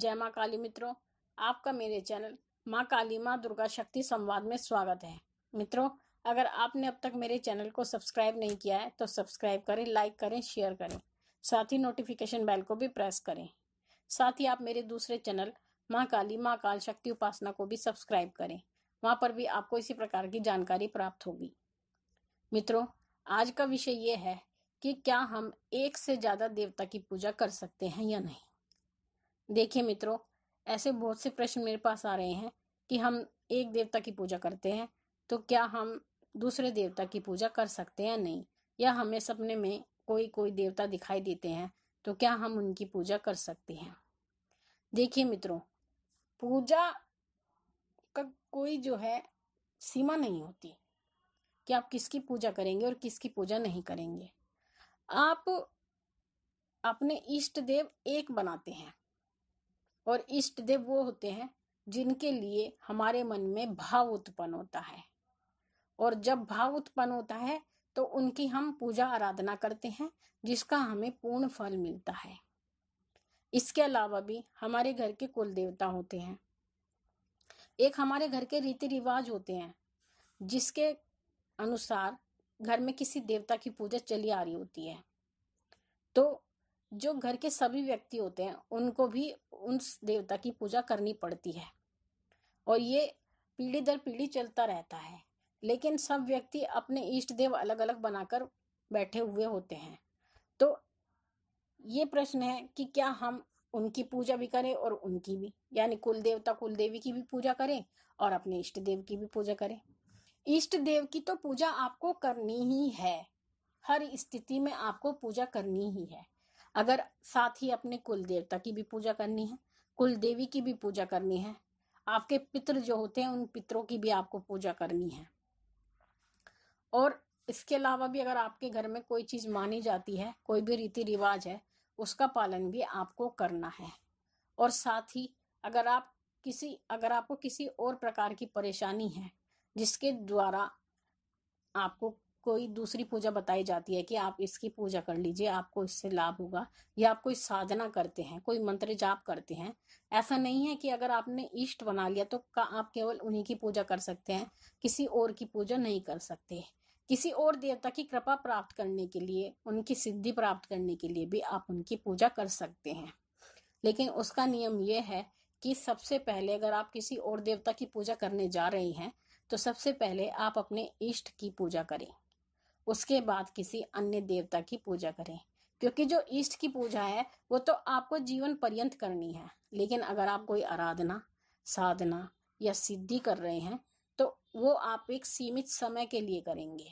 जय माँ काली मित्रों आपका मेरे चैनल माँ काली माँ दुर्गा शक्ति संवाद में स्वागत है मित्रों अगर आपने अब तक मेरे चैनल को सब्सक्राइब नहीं किया है तो सब्सक्राइब करें लाइक करें शेयर करें साथ ही नोटिफिकेशन बेल को भी प्रेस करें साथ ही आप मेरे दूसरे चैनल माँ काली माँ काल शक्ति उपासना को भी सब्सक्राइब करें वहाँ पर भी आपको इसी प्रकार की जानकारी प्राप्त होगी मित्रों आज का विषय ये है कि क्या हम एक से ज्यादा देवता की पूजा कर सकते हैं या नहीं देखिए मित्रों ऐसे बहुत से प्रश्न मेरे पास आ रहे हैं कि हम एक देवता की पूजा करते हैं तो क्या हम दूसरे देवता की पूजा कर सकते हैं नहीं या हमें सपने में कोई कोई देवता दिखाई देते हैं तो क्या हम उनकी पूजा कर सकते हैं देखिए मित्रों पूजा का कोई जो है सीमा नहीं होती कि आप किसकी पूजा करेंगे और किसकी पूजा नहीं करेंगे आप अपने इष्ट देव एक बनाते हैं और इष्ट देव वो होते हैं जिनके लिए हमारे मन में भाव उत्पन्न होता है और जब भाव उत्पन्न होता है तो उनकी हम पूजा आराधना करते हैं जिसका हमें पूर्ण फल मिलता है इसके अलावा भी हमारे घर के कुल देवता होते हैं एक हमारे घर के रीति रिवाज होते हैं जिसके अनुसार घर में किसी देवता की पूजा चली आ रही होती है तो जो घर के सभी व्यक्ति होते हैं उनको भी उन देवता की पूजा करनी पड़ती है और ये पीढ़ी दर पीढ़ी चलता रहता है लेकिन सब व्यक्ति अपने इष्ट देव अलग अलग बनाकर बैठे हुए होते हैं तो ये प्रश्न है कि क्या हम उनकी पूजा भी करें और उनकी भी यानी कुल देवता कुल देवी की भी पूजा करें और अपने इष्ट देव की भी पूजा करें इष्ट देव की तो पूजा आपको करनी ही है हर स्थिति में आपको पूजा करनी ही है अगर साथ ही अपने कुल देवता की भी पूजा करनी है कुल देवी की भी पूजा करनी है आपके पितृ जो होते हैं उन पितरों की भी आपको पूजा करनी है और इसके अलावा भी अगर आपके घर में कोई चीज मानी जाती है कोई भी रीति रिवाज है उसका पालन भी आपको करना है और साथ ही अगर आप किसी अगर आपको किसी और प्रकार की परेशानी है जिसके द्वारा आपको कोई दूसरी पूजा बताई जाती है कि आप इसकी पूजा कर लीजिए आपको इससे लाभ होगा या आप कोई साधना करते हैं कोई मंत्र जाप करते हैं ऐसा नहीं है कि अगर आपने इष्ट बना लिया तो का आप केवल उन्हीं की पूजा कर सकते हैं किसी और की पूजा नहीं कर सकते किसी और देवता की कृपा प्राप्त करने के लिए उनकी सिद्धि प्राप्त करने के लिए भी आप उनकी पूजा कर सकते हैं लेकिन उसका नियम यह है कि सबसे पहले अगर आप किसी और देवता की पूजा करने जा रही हैं तो सबसे पहले आप अपने इष्ट की पूजा करें उसके बाद किसी अन्य देवता की पूजा करें क्योंकि जो ईष्ट की पूजा है वो तो आपको जीवन पर्यंत करनी है लेकिन अगर आप कोई आराधना साधना या सिद्धि कर रहे हैं तो वो आप एक सीमित समय के लिए करेंगे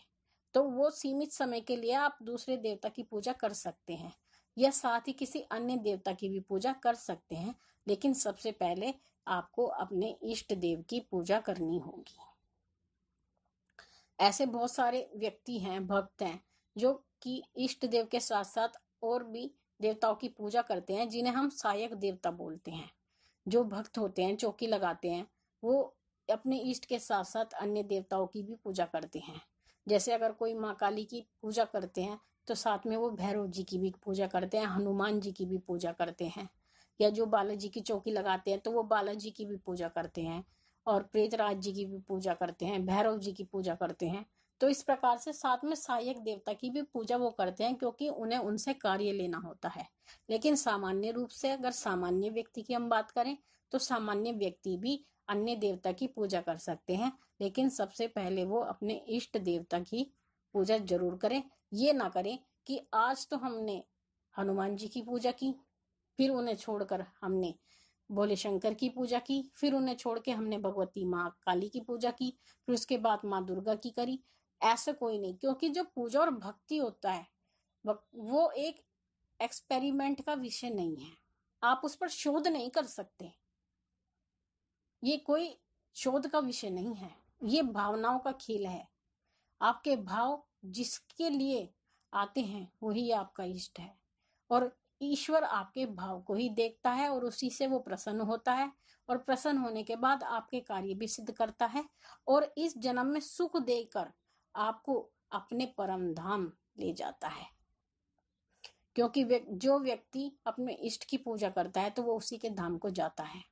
तो वो सीमित समय के लिए आप दूसरे देवता की पूजा कर सकते हैं या साथ ही किसी अन्य देवता की भी पूजा कर सकते हैं लेकिन सबसे पहले आपको अपने इष्ट देव की पूजा करनी होगी ऐसे बहुत सारे व्यक्ति हैं भक्त हैं जो कि इष्ट देव के साथ साथ और भी देवताओं की पूजा करते हैं जिन्हें हम सहायक देवता बोलते हैं जो भक्त होते हैं चौकी लगाते हैं वो अपने इष्ट के साथ साथ अन्य देवताओं की भी पूजा करते हैं जैसे अगर कोई माँ काली की पूजा करते हैं तो साथ में वो भैरव जी की भी पूजा करते हैं हनुमान जी की भी पूजा करते हैं या जो बालाजी की चौकी लगाते हैं तो वो बालाजी की भी पूजा करते हैं और प्रेतराज जी की भी पूजा करते हैं भैरव जी की पूजा करते हैं तो इस प्रकार से साथ में सहायक देवता की भी पूजा वो करते हैं क्योंकि उन्हें उनसे कार्य लेना होता है लेकिन सामान्य रूप से अगर सामान्य व्यक्ति की हम बात करें तो सामान्य व्यक्ति भी अन्य देवता की पूजा कर सकते हैं लेकिन सबसे पहले वो अपने इष्ट देवता की पूजा जरूर करें ये ना करें कि आज तो हमने हनुमान जी की पूजा की फिर उन्हें छोड़कर हमने भोले शंकर की पूजा की फिर उन्हें छोड़ के हमने भगवती माँ काली की पूजा की फिर उसके बाद माँ दुर्गा की करी ऐसा कोई नहीं क्योंकि जो पूजा और भक्ति होता है वो एक एक्सपेरिमेंट का विषय नहीं है आप उस पर शोध नहीं कर सकते ये कोई शोध का विषय नहीं है ये भावनाओं का खेल है आपके भाव जिसके लिए आते हैं वही आपका इष्ट है और ईश्वर आपके भाव को ही देखता है और उसी से वो प्रसन्न होता है और प्रसन्न होने के बाद आपके कार्य भी सिद्ध करता है और इस जन्म में सुख देकर आपको अपने परम धाम ले जाता है क्योंकि जो व्यक्ति अपने इष्ट की पूजा करता है तो वो उसी के धाम को जाता है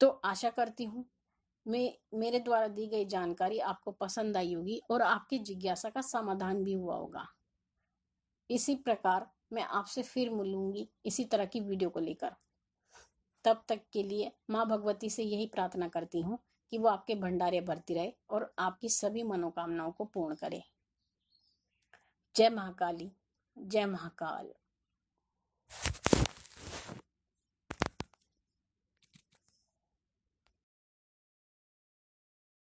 तो आशा करती हूँ मैं मेरे द्वारा दी गई जानकारी आपको पसंद आई होगी और आपकी जिज्ञासा का समाधान भी हुआ होगा इसी प्रकार मैं आपसे फिर मिलूंगी इसी तरह की वीडियो को लेकर तब तक के लिए माँ भगवती से यही प्रार्थना करती हूँ कि वो आपके भंडारे भरती रहे और आपकी सभी मनोकामनाओं को पूर्ण करे जय महाकाली जय महाकाल